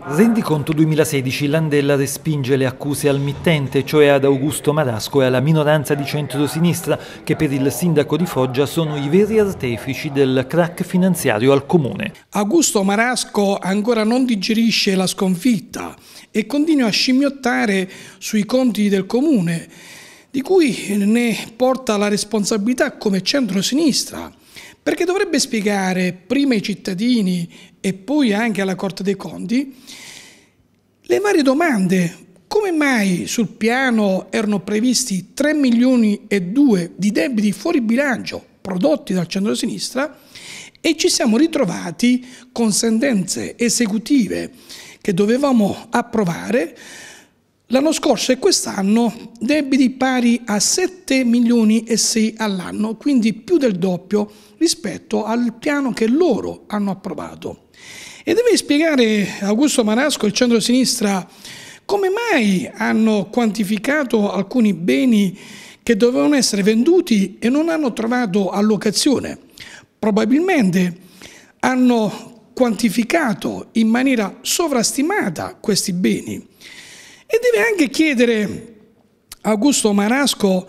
Rendiconto 2016, Landella respinge le accuse al mittente, cioè ad Augusto Marasco e alla minoranza di centrosinistra, che per il sindaco di Foggia sono i veri artefici del crack finanziario al comune. Augusto Marasco ancora non digerisce la sconfitta e continua a scimmiottare sui conti del comune, di cui ne porta la responsabilità come centrosinistra perché dovrebbe spiegare prima ai cittadini e poi anche alla Corte dei Conti le varie domande. Come mai sul piano erano previsti 3 milioni e 2 di debiti fuori bilancio prodotti dal centro-sinistra e ci siamo ritrovati con sentenze esecutive che dovevamo approvare L'anno scorso e quest'anno debiti pari a 7 milioni e 6 all'anno, quindi più del doppio rispetto al piano che loro hanno approvato. E deve spiegare Augusto Marasco e il centro-sinistra come mai hanno quantificato alcuni beni che dovevano essere venduti e non hanno trovato allocazione. Probabilmente hanno quantificato in maniera sovrastimata questi beni e deve anche chiedere Augusto Marasco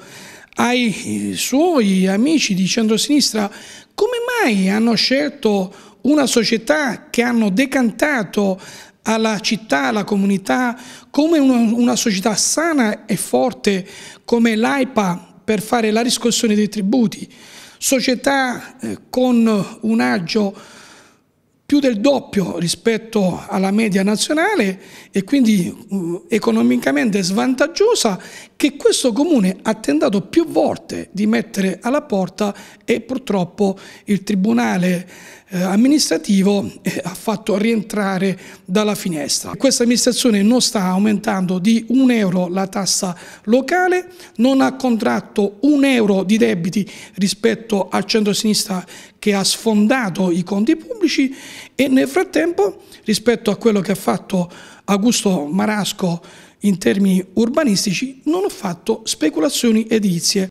ai suoi amici di centrosinistra come mai hanno scelto una società che hanno decantato alla città, alla comunità, come una, società sana e forte come l'AIPA per fare la riscossione dei tributi, società eh, con un agio più del doppio rispetto alla media nazionale e quindi mm, economicamente svantaggiosa che questo comune ha tentato più volte di mettere alla porta e purtroppo il tribunale eh, amministrativo eh, ha fatto rientrare dalla finestra. Questa amministrazione non sta aumentando di un euro la tassa locale, non ha contratto un euro di debiti rispetto al centro-sinistra che ha sfondato i conti pubblici e nel frattempo rispetto a quello che ha fatto Augusto Marasco in termini urbanistici, non ho fatto speculazioni edizie.